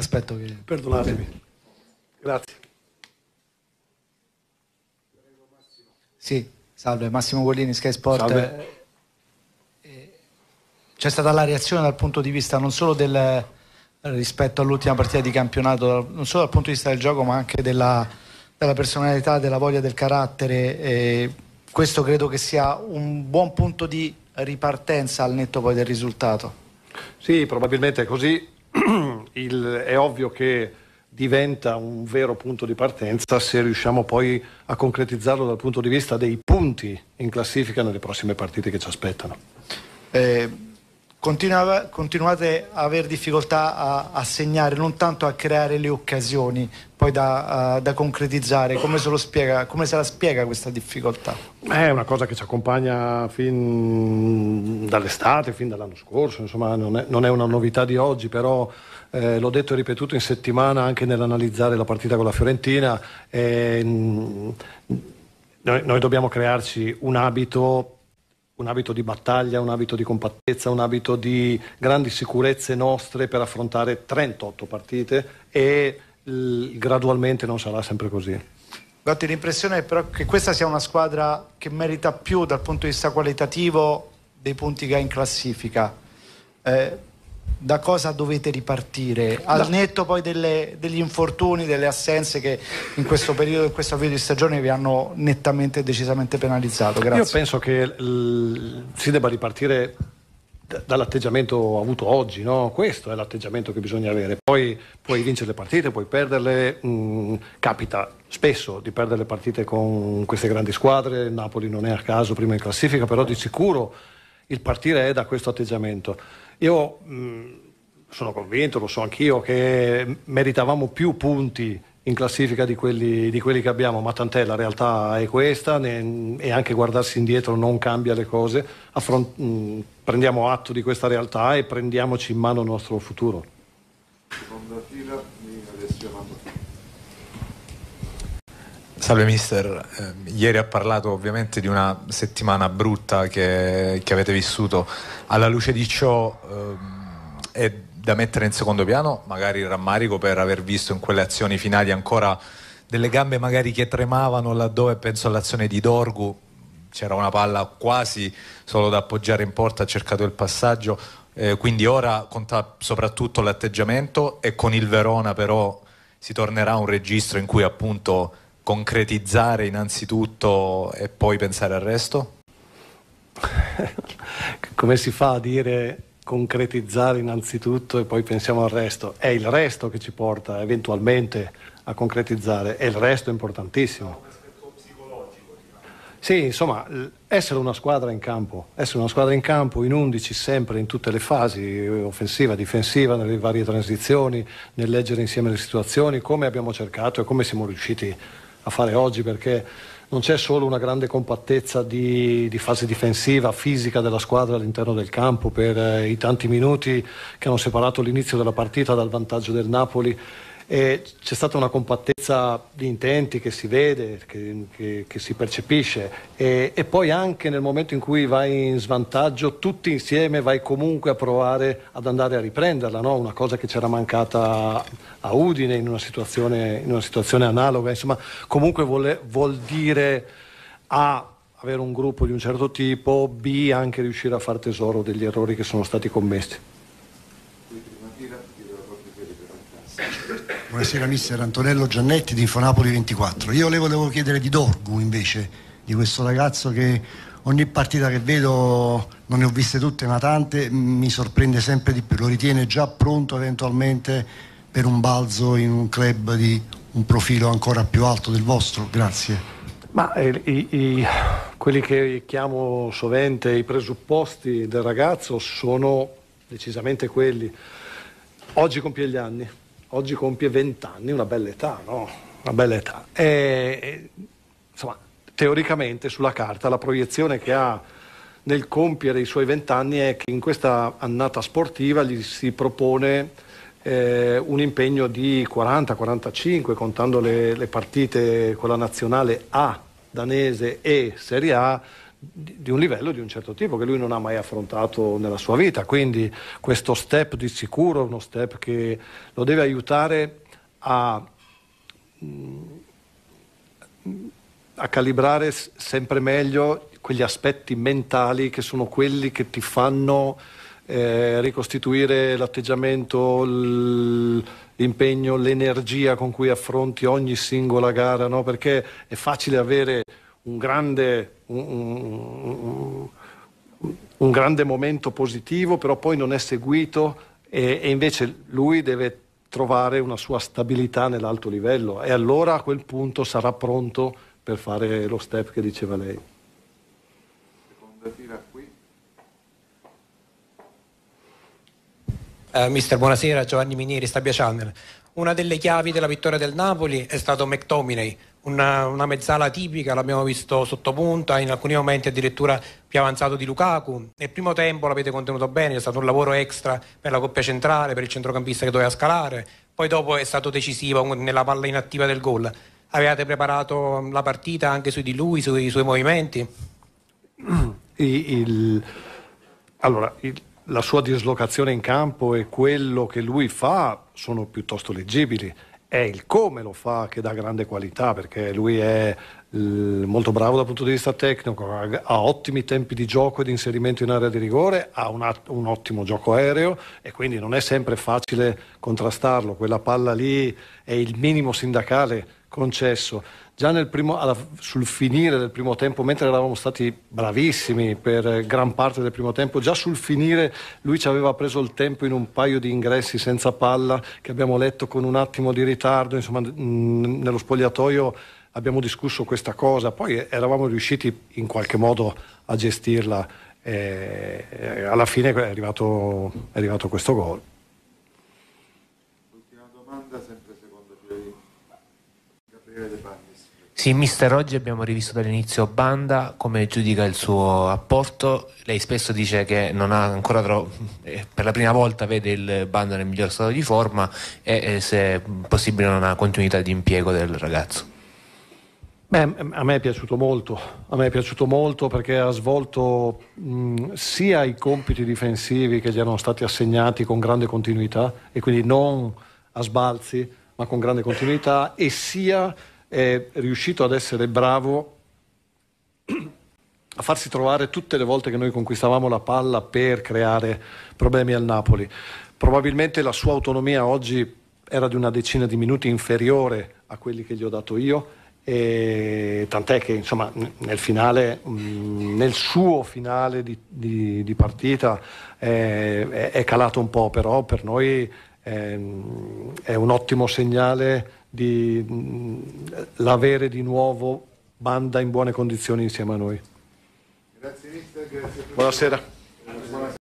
Aspetto che... Perdonatemi. Grazie. Sì, salve. Massimo Collini, Sky Sport. Salve. Eh, c'è stata la reazione dal punto di vista non solo del rispetto all'ultima partita di campionato, non solo dal punto di vista del gioco, ma anche della, della personalità, della voglia, del carattere. E questo credo che sia un buon punto di ripartenza al netto poi del risultato. Sì, probabilmente è così il, è ovvio che diventa un vero punto di partenza se riusciamo poi a concretizzarlo dal punto di vista dei punti in classifica nelle prossime partite che ci aspettano. Eh, continuate a avere difficoltà a, a, segnare, non tanto a creare le occasioni poi da, uh, da concretizzare. Come se, spiega, come se, la spiega questa difficoltà? È una cosa che ci accompagna fin dall'estate, fin dall'anno scorso, insomma non è, non è una novità di oggi, però eh, l'ho detto e ripetuto in settimana anche nell'analizzare la partita con la Fiorentina, eh, noi, noi dobbiamo crearci un abito un abito di battaglia, un abito di compattezza, un abito di grandi sicurezze nostre per affrontare 38 partite e l- gradualmente non sarà sempre così. Gotti, l'impressione è però che questa sia una squadra che merita più dal punto di vista qualitativo dei punti che ha in classifica, eh, da cosa dovete ripartire? Al netto poi delle, degli infortuni, delle assenze che in questo periodo, in questo periodo di stagione vi hanno nettamente e decisamente penalizzato. Grazie. Io penso che l- si debba ripartire dall'atteggiamento avuto oggi, no? questo è l'atteggiamento che bisogna avere. Poi puoi vincere le partite, puoi perderle, mh, mm, capita spesso di perdere le partite con queste grandi squadre, Napoli non è a caso prima in classifica, però di sicuro il partire è da questo atteggiamento. Io mh, sono convinto, lo so anch'io, che meritavamo più punti in classifica di quelli, di quelli che abbiamo, ma tant'è, la realtà è questa ne, e anche guardarsi indietro non cambia le cose. Affront, mh, prendiamo atto di questa realtà e prendiamoci in mano il nostro futuro. Seconda fila, Salve mister, ehm, ieri ha parlato ovviamente di una settimana brutta che, che avete vissuto. Alla luce di ciò eh, è da mettere in secondo piano magari il rammarico per aver visto in quelle azioni finali ancora delle gambe magari che tremavano laddove penso all'azione di Dorgu, c'era una palla quasi solo da appoggiare in porta, ha cercato il passaggio, eh, quindi ora conta soprattutto l'atteggiamento e con il Verona però si tornerà a un registro in cui appunto concretizzare innanzitutto e poi pensare al resto? Come si fa a dire concretizzare innanzitutto e poi pensiamo al resto? È il resto che ci porta eventualmente a concretizzare e il resto è importantissimo. Sì, insomma, essere una squadra in campo, essere una squadra in campo in 11 sempre, in tutte le fasi, eh, offensiva, difensiva, nelle varie transizioni, nel leggere insieme le situazioni, come abbiamo cercato e come siamo riusciti a a fare oggi perché non c'è solo una grande compattezza di, di, fase difensiva, fisica della squadra all'interno del campo per eh, i tanti minuti che hanno separato l'inizio della partita dal vantaggio del Napoli c'è stata una compattezza di intenti che si vede, che, che, che si percepisce e, e, poi anche nel momento in cui vai in svantaggio tutti insieme vai comunque a provare ad andare a riprenderla, no? una cosa che c'era mancata a Udine in una situazione, in una situazione analoga, insomma comunque vuole, vuol dire A avere un gruppo di un certo tipo, B anche riuscire a far tesoro degli errori che sono stati commessi. buonasera mister Antonello Giannetti di Infonapoli 24. Io le volevo chiedere di Dorgu invece, di questo ragazzo che ogni partita che vedo, non ne ho viste tutte ma tante, mi sorprende sempre di più, lo ritiene già pronto eventualmente per un balzo in un club di un profilo ancora più alto del vostro? Grazie. Ma eh, i, i, quelli che chiamo sovente i presupposti del ragazzo sono decisamente quelli. Oggi compie gli anni, oggi compie 20 anni, una bella età, no? Una bella età. E, insomma, teoricamente sulla carta la proiezione che ha nel compiere i suoi 20 anni è che in questa annata sportiva gli si propone eh, un impegno di 40-45, contando le, le partite con la nazionale A danese e Serie A di un livello di un certo tipo che lui non ha mai affrontato nella sua vita, quindi questo step di sicuro è uno step che lo deve aiutare a, mm, a calibrare sempre meglio quegli aspetti mentali che sono quelli che ti fanno eh, ricostituire l'atteggiamento, l'impegno, l'energia con cui affronti ogni singola gara, no? perché è facile avere un grande, un, un, un grande momento positivo, però poi non è seguito e, e invece lui deve trovare una sua stabilità nell'alto livello e allora a quel punto sarà pronto per fare lo step che diceva lei. Seconda tira qui. Uh, mister, buonasera, Giovanni Minieri, Stabia Channel. Una delle chiavi della vittoria del Napoli è stato McTominay una, una, mezzala tipica, l'abbiamo visto sottopunta, in alcuni momenti addirittura più avanzato di Lukaku. Nel primo tempo l'avete contenuto bene, è stato un lavoro extra per la coppia centrale, per il centrocampista che doveva scalare, poi dopo è stato decisivo nella palla inattiva del gol. Avevate preparato la partita anche su di lui, sui suoi movimenti? Il, allora, il, la sua dislocazione in campo e quello che lui fa sono piuttosto leggibili è il come lo fa che dà grande qualità, perché lui è molto bravo dal punto di vista tecnico, ha ottimi tempi di gioco e di inserimento in area di rigore, ha un, un, ottimo gioco aereo e quindi non è sempre facile contrastarlo. Quella palla lì è il minimo sindacale concesso. Già primo, alla, sul finire del primo tempo, mentre eravamo stati bravissimi per gran parte del primo tempo, già sul finire lui ci aveva preso il tempo in un paio di ingressi senza palla che abbiamo letto con un attimo di ritardo, insomma nello spogliatoio abbiamo discusso questa cosa, poi eravamo riusciti in qualche modo a gestirla e alla fine è arrivato, è arrivato questo gol. Sì, mister, oggi abbiamo rivisto dall'inizio Banda, come giudica il suo apporto? Lei spesso dice che non ha ancora tro- eh, per la prima volta vede il Banda nel miglior stato di forma e eh, se è possibile non ha continuità di impiego del ragazzo. Beh, a me è piaciuto molto, a me è piaciuto molto perché ha svolto mh, mm, sia i compiti difensivi che gli erano stati assegnati con grande continuità e quindi non a sbalzi ma con grande continuità e sia è riuscito ad essere bravo a farsi trovare tutte le volte che noi conquistavamo la palla per creare problemi al Napoli. Probabilmente la sua autonomia oggi era di una decina di minuti inferiore a quelli che gli ho dato io. E tant'è che insomma, nel, finale, mm, nel suo finale di, di, di partita eh, è, calato un po', però per noi Ehm, è un ottimo segnale di l'avere di nuovo Banda in buone condizioni insieme a noi. Grazie Mister, grazie. Buonasera.